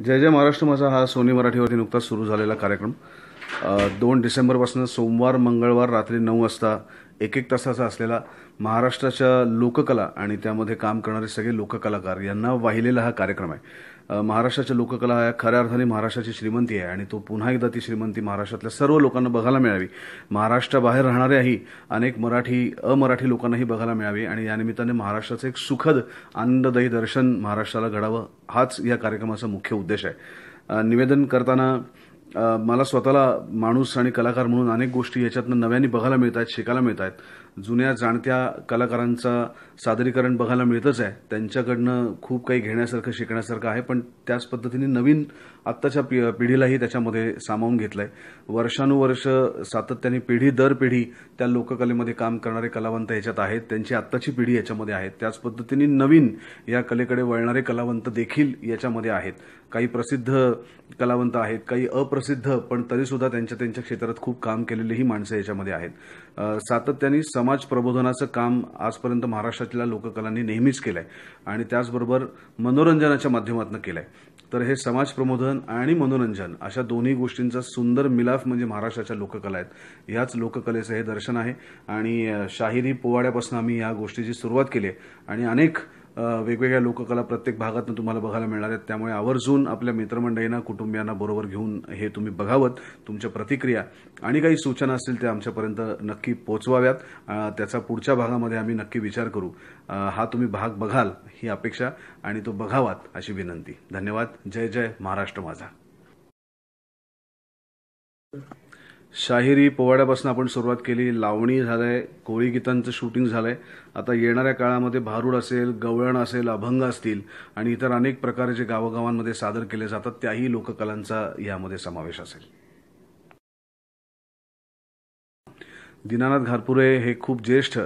जय जय महाराष्ट्र माझा हा सोनी मराठीवरती नुकताच सुरू झालेला कार्यक्रम दोन डिसेंबरपासून सोमवार मंगळवार रात्री नऊ वाजता एक एक तासाचा असलेला महाराष्ट्राच्या लोककला आणि त्यामध्ये काम करणारे सगळे लोककलाकार यांना वाहिलेला हा कार्यक्रम आहे महाराष्ट्राच्या लोककला हा खऱ्या अर्थाने महाराष्ट्राची श्रीमंती आहे आणि तो पुन्हा एकदा ती श्रीमंती महाराष्ट्रातल्या सर्व लोकांना बघायला मिळावी महाराष्ट्राबाहेर राहणाऱ्याही अनेक मराठी अमराठी लोकांनाही बघायला मिळावी आणि यानिमित्ताने महाराष्ट्राचं एक सुखद आनंददायी दर्शन महाराष्ट्राला घडावं हाच या कार्यक्रमाचा मुख्य उद्देश आहे निवेदन करताना मला स्वतःला माणूस आणि कलाकार म्हणून अनेक गोष्टी याच्यातनं नव्याने बघायला मिळत आहेत शिकायला मिळत आहेत जुन्या जाणत्या कलाकारांचा सादरीकरण बघायला मिळतच आहे त्यांच्याकडनं खूप काही घेण्यासारखं शिकण्यासारखं आहे पण त्याच पद्धतीने नवीन आत्ताच्या पिढीलाही त्याच्यामध्ये सामावून घेतलं आहे वर्षानुवर्ष सातत्याने पिढी दर पिढी त्या लोककलेमध्ये काम करणारे कलावंत याच्यात आहेत त्यांची आत्ताची पिढी याच्यामध्ये आहेत त्याच पद्धतीने नवीन या कलेकडे वळणारे कलावंत देखील याच्यामध्ये आहेत काही प्रसिद्ध कलावंत आहेत काही अप्रसिद्ध पण तरीसुद्धा त्यांच्या त्यांच्या क्षेत्रात खूप काम केलेलीही माणसं याच्यामध्ये आहेत सातत्याने समाज प्रबोधनाचं काम आजपर्यंत महाराष्ट्रातल्या लोककलांनी नेहमीच केलं आहे आणि त्याचबरोबर मनोरंजनाच्या माध्यमातून केलं आहे तर हे समाज प्रबोधन आणि मनोरंजन अशा दोन्ही गोष्टींचा सुंदर मिलाफ म्हणजे महाराष्ट्राच्या लोककला आहेत ह्याच लोककलेचं हे दर्शन आहे आणि शाहिरी पोवाड्यापासून आम्ही या गोष्टीची सुरुवात केली आहे आणि अनेक वेगवेगळ्या लोककला प्रत्येक भागातून तुम्हाला बघायला मिळणार आहेत त्यामुळे आवर्जून आपल्या मित्रमंडळींना कुटुंबियांना बरोबर घेऊन हे तुम्ही बघावत तुमच्या प्रतिक्रिया आणि काही सूचना असतील त्या आमच्यापर्यंत नक्की पोचवाव्यात त्याचा पुढच्या भागामध्ये आम्ही नक्की विचार करू हा तुम्ही भाग बघाल ही अपेक्षा आणि तो बघावात अशी विनंती धन्यवाद जय जय महाराष्ट्र माझा शाहिरी पोवाड्यापासून आपण सुरुवात केली लावणी झालंय कोळी गीतांचं शूटिंग झालंय आता येणाऱ्या काळामध्ये भारूड असेल गवळण असेल अभंग असतील आणि इतर अनेक प्रकारे जे गावागावांमध्ये सादर केले जातात त्याही लोककलांचा यामध्ये समावेश असेल दिनानाथ घारपुरे हे खूप ज्येष्ठ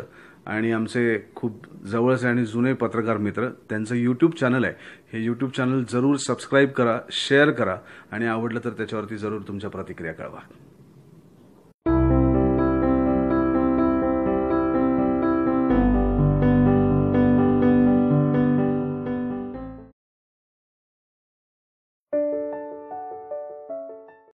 आणि आमचे खूप जवळचे आणि जुने पत्रकार मित्र त्यांचं यूट्यूब चॅनल आहे हे यूट्यूब चॅनल जरूर सबस्क्राईब करा शेअर करा आणि आवडलं तर त्याच्यावरती जरूर तुमच्या प्रतिक्रिया कळवा